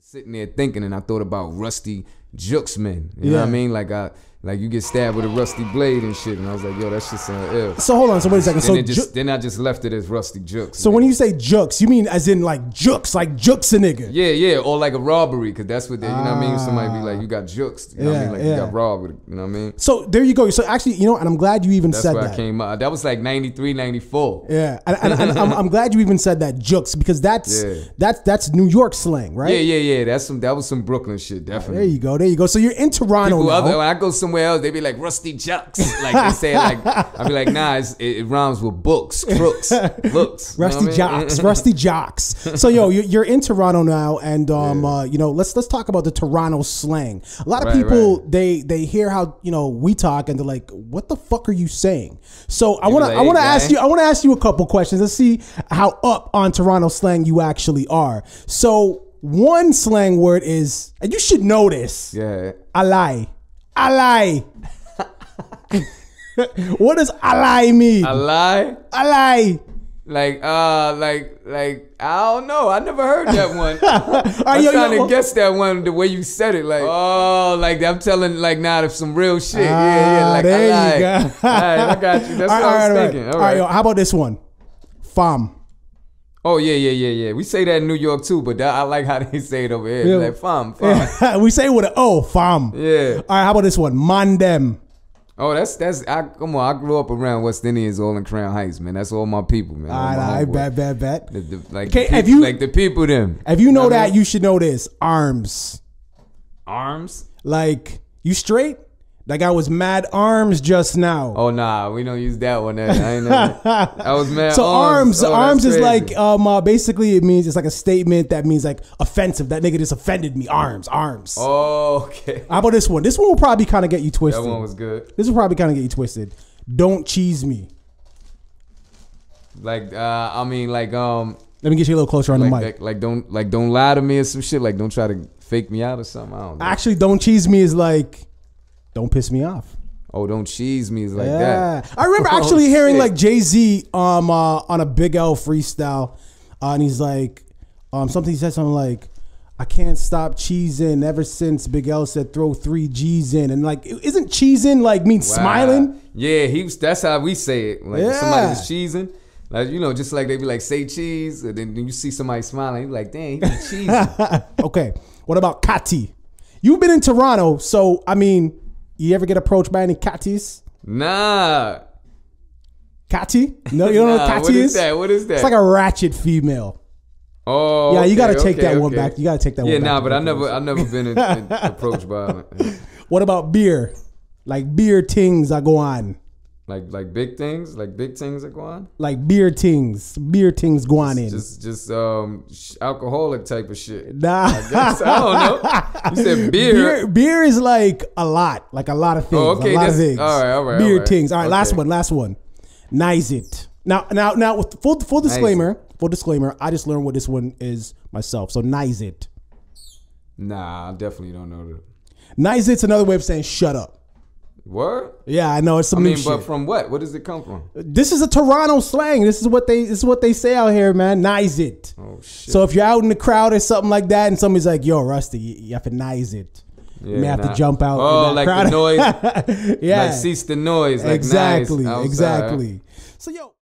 sitting there thinking, and I thought about Rusty Jukesman. You yeah. know what I mean? Like I like you get stabbed with a rusty blade and shit. And I was like, yo, that shit sound ill. So hold on, so wait a second. Then so just, ju- then I just left it as rusty jooks. So when you say jooks, you mean as in like jukes, like jukes a nigga. Yeah, yeah, or like a robbery, cause that's what they, you know what I mean. Somebody be like, ah. you got jukes. you know yeah, what I mean, like yeah. you got robbed, you know what I mean. So there you go. So actually, you know, and I'm glad you even that's said that. I came That was like 93, 94. Yeah, and, and, and I'm, I'm, glad you even said that jukes, because that's yeah. that's that's New York slang, right? Yeah, yeah, yeah. That's some that was some Brooklyn shit, ah, definitely. There you go, there you go. So you're in Toronto People, now. Other, I go some somewhere else, they'd be like rusty jocks. Like they say, like I'd be like, nah, it, it, rhymes with books, crooks, looks. rusty jocks, rusty jocks. So yo, you're in Toronto now, and um, yeah. uh, you know, let's let's talk about the Toronto slang. A lot of right, people right. they they hear how you know we talk, and they're like, what the fuck are you saying? So I wanna like, I wanna ask you I wanna ask you a couple questions. Let's see how up on Toronto slang you actually are. So one slang word is, and you should know this. Yeah. lie ally? what does ally mean? Ally? Ally. Like uh like like I don't know. I never heard that one. I'm yo, trying yo, to guess that one the way you said it. Like oh like I'm telling like now of some real shit. Ah, yeah, yeah. Ah, like there I, you go. all right, I got you. That's all what right, I was right, thinking. all right, Yo, how about this one? Farm. Oh yeah, yeah, yeah, yeah. We say that in New York too, but that, I like how they say it over here. Yeah. Like fam, fam. Yeah. we say it with an O, fam. Yeah. All right, how about this one? Mandem. Oh, that's that's I come on. I grew up around West Indians, all in Crown Heights, man. That's all my people, man. all right, all right, bad, bad, bad. The, the, like, okay, the people, you, like the people, them. If you know, that, you should know this. Arms. Arms. Like you straight? That guy was mad arms just now. Oh nah, we don't use that one. Eh? I, know that. I was mad. So arms, arms, oh, arms is like um uh, basically it means it's like a statement that means like offensive. That nigga just offended me. Arms, arms. Oh, okay. How about this one? This one will probably kind of get you twisted. That one was good. This will probably kind of get you twisted. Don't cheese me. Like uh, I mean, like um. Let me get you a little closer on like, the mic. Like, like don't like don't lie to me or some shit. Like don't try to fake me out or something. I don't know. Actually, don't cheese me is like don't piss me off. Oh, don't cheese me like yeah. that. I remember oh, actually oh, hearing shit. like Jay Z um uh, on a Big L freestyle, uh, and he's like, um something he said something like, I can't stop cheesing ever since Big L said throw three G's in, and like isn't cheesing like mean wow. smiling? Yeah, he was, that's how we say it. Like yeah. somebody was cheesing. Like you know, just like they be like say cheese, and then you see somebody smiling, you like, dang, he cheese. okay, what about Kati? You've been in Toronto, so I mean you ever get approached by any catties? Nah. Catty? No, you don't nah, know what catty what is? is? that? What is that? It's like a ratchet female. Oh, yeah. You okay, got to take okay, that okay. one back. You got to take that. Yeah, one nah, back but I never, I never been approached by. What about beer? Like beer things that go on. Like like big things, like big things are going. Like beer things, beer things going in. Just just um alcoholic type of shit. Nah, I, guess, I don't know. You said beer. beer. beer. is like a lot, like a lot of things. Oh, okay, a lot of things. All right, all right. Beer things. All right, okay. last one, last one. Nice it. Now now now full full disclaimer. Nice full disclaimer. I just learned what this one is myself. So nice it. Nah, I definitely don't know that. Nice it's another way of saying shut up. What? Yeah, I know it's some I mean, new but shit. from what? What does it come from? This is a Toronto slang. This is what they this is what they say out here, man. Nice it. Oh shit. So if you're out in the crowd or something like that, and somebody's like, "Yo, Rusty, you, have to nice it." Yeah, you may have nah. to jump out. Oh, like crowd. the noise. yeah. Like cease the noise. Like exactly. Nice uh, exactly. So yo.